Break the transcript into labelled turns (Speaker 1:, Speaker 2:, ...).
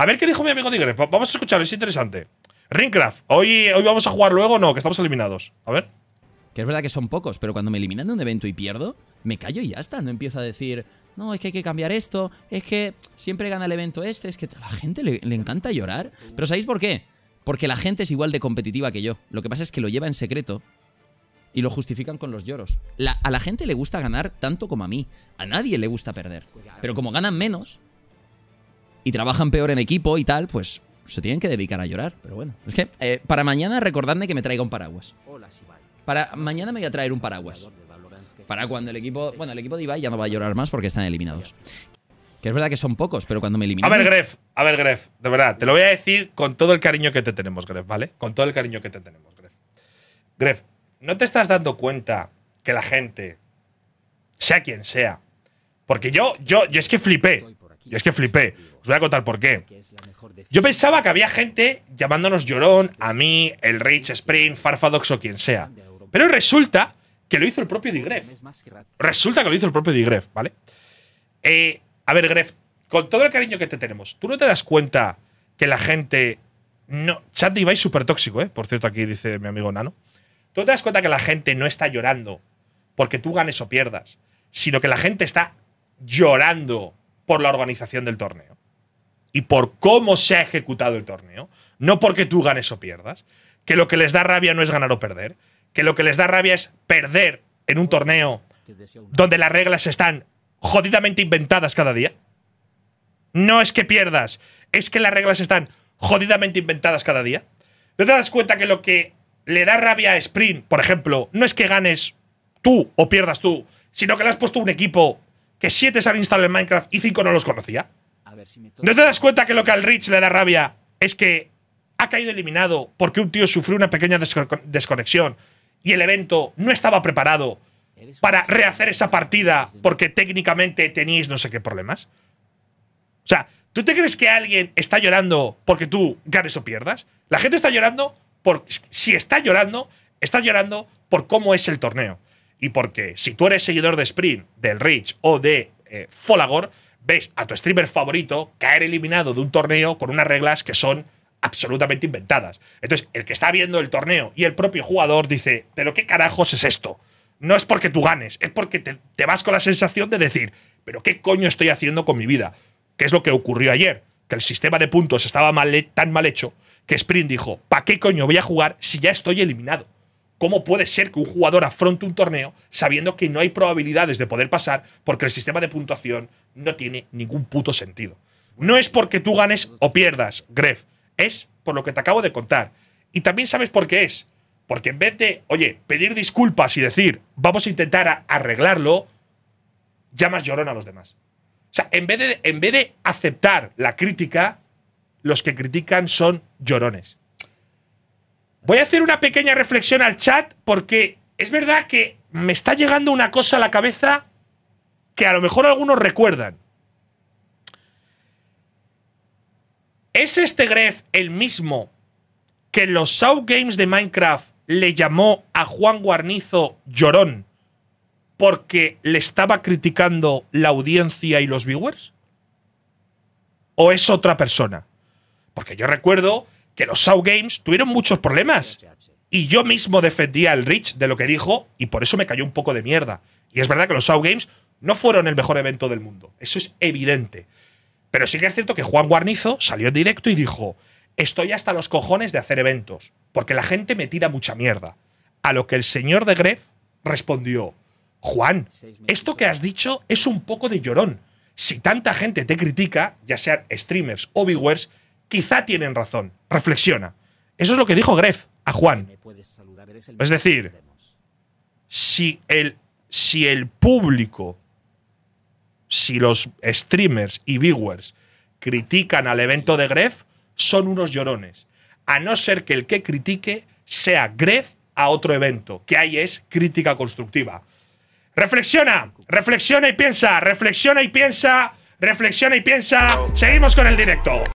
Speaker 1: A ver qué dijo mi amigo Digre. Vamos a escuchar, es interesante. Ringcraft, hoy, hoy vamos a jugar luego, no, que estamos eliminados. A ver. Que es verdad que son pocos, pero cuando me eliminan de un evento y pierdo, me
Speaker 2: callo y ya está. No empiezo a decir, no, es que hay que cambiar esto, es que siempre gana el evento este, es que a la gente le, encanta llorar. Pero ¿sabéis por qué? Porque la gente es igual de competitiva que yo. Lo que pasa es que lo lleva en secreto y lo justifican con los lloros. a la gente le gusta ganar tanto como a mí. A nadie le gusta perder. Pero como ganan menos, y trabajan peor en equipo y tal, pues se tienen que dedicar a llorar. Pero bueno, es que eh, para mañana recordadme que me traiga un paraguas. Para mañana me voy a traer un paraguas. Para cuando el equipo... Bueno, el equipo de Ibai ya no va a llorar más porque están eliminados. Que es verdad que son pocos, pero cuando me eliminan... A ver, Gref,
Speaker 1: a ver, Gref, de verdad, te lo voy a decir con todo el cariño que te tenemos, Gref, ¿vale? Con todo el cariño que te tenemos, Gref. Gref, ¿no te estás dando cuenta que la gente, sea quien sea, porque yo, yo, yo es que flipé y es que flipé. Os voy a contar por qué. Yo pensaba que había gente llamándonos llorón, a mí, el rich Spring, Farfadox o quien sea. Pero resulta que lo hizo el propio Digref. Resulta que lo hizo el propio Digref, ¿vale? Eh, a ver, Gref, con todo el cariño que te tenemos, ¿tú no te das cuenta que la gente. No, chat de Ibai súper tóxico, ¿eh? Por cierto, aquí dice mi amigo Nano. ¿Tú no te das cuenta que la gente no está llorando porque tú ganes o pierdas, sino que la gente está llorando por la organización del torneo y por cómo se ha ejecutado el torneo, no porque tú ganes o pierdas, que lo que les da rabia no es ganar o perder, que lo que les da rabia es perder en un torneo donde las reglas están jodidamente inventadas cada día. No es que pierdas, es que las reglas están jodidamente inventadas cada día. ¿No te das cuenta que lo que le da rabia a Sprint, por ejemplo, no es que ganes tú o pierdas tú, sino que le has puesto un equipo que siete se han instalado en Minecraft y cinco no los conocía? ¿No te das cuenta que lo que al Rich le da rabia es que ha caído eliminado porque un tío sufrió una pequeña desconexión y el evento no estaba preparado para rehacer esa partida porque técnicamente tenéis no sé qué problemas? O sea, ¿tú te crees que alguien está llorando porque tú ganes o pierdas? La gente está llorando si está llorando, está llorando por cómo es el torneo. Y porque si tú eres seguidor de Sprint, del Rich o de eh, Folagor, ves a tu streamer favorito caer eliminado de un torneo con unas reglas que son absolutamente inventadas. Entonces, el que está viendo el torneo y el propio jugador dice, pero ¿qué carajos es esto? No es porque tú ganes, es porque te, vas con la sensación de decir, pero ¿qué coño estoy haciendo con mi vida? ¿Qué es lo que ocurrió ayer? Que el sistema de puntos estaba tan mal hecho que Sprint dijo, ¿para qué coño voy a jugar si ya estoy eliminado? ¿Cómo puede ser que un jugador afronte un torneo sabiendo que no hay probabilidades de poder pasar porque el sistema de puntuación no tiene ningún puto sentido? No es porque tú ganes o pierdas, Gref. Es por lo que te acabo de contar. Y también sabes por qué es. Porque en vez de, oye, pedir disculpas y decir, vamos a intentar arreglarlo, llamas llorón a los demás. O sea, en vez, de, en vez de aceptar la crítica, los que critican son llorones. Voy a hacer una pequeña reflexión al chat porque es verdad que me está llegando una cosa a la cabeza que a lo mejor algunos recuerdan. ¿Es este Gref el mismo que los South Games de Minecraft le llamó a Juan Guarnizo llorón porque le estaba criticando la audiencia y los viewers? ¿O es otra persona? Porque yo recuerdo que los South Games tuvieron muchos problemas. Y yo mismo defendía al Rich de lo que dijo y por eso me cayó un poco de mierda. Y es verdad que los South Games no fueron el mejor evento del mundo. Eso es evidente. Pero sí que es cierto que Juan Guarnizo salió en directo y dijo, estoy hasta los cojones de hacer eventos, porque la gente me tira mucha mierda. A lo que el señor de Gref respondió, Juan, esto que has dicho es un poco de llorón. Si tanta gente te critica, ya sean streamers o viewers, quizá tienen razón. Reflexiona. Eso es lo que dijo Gref a Juan. Es decir, si el, si el público, si los streamers y viewers critican al evento de Gref, son unos llorones. A no ser que el que critique sea Gref a otro evento, que ahí es crítica constructiva. Reflexiona, reflexiona y piensa, reflexiona y piensa, reflexiona y piensa. Seguimos con el directo.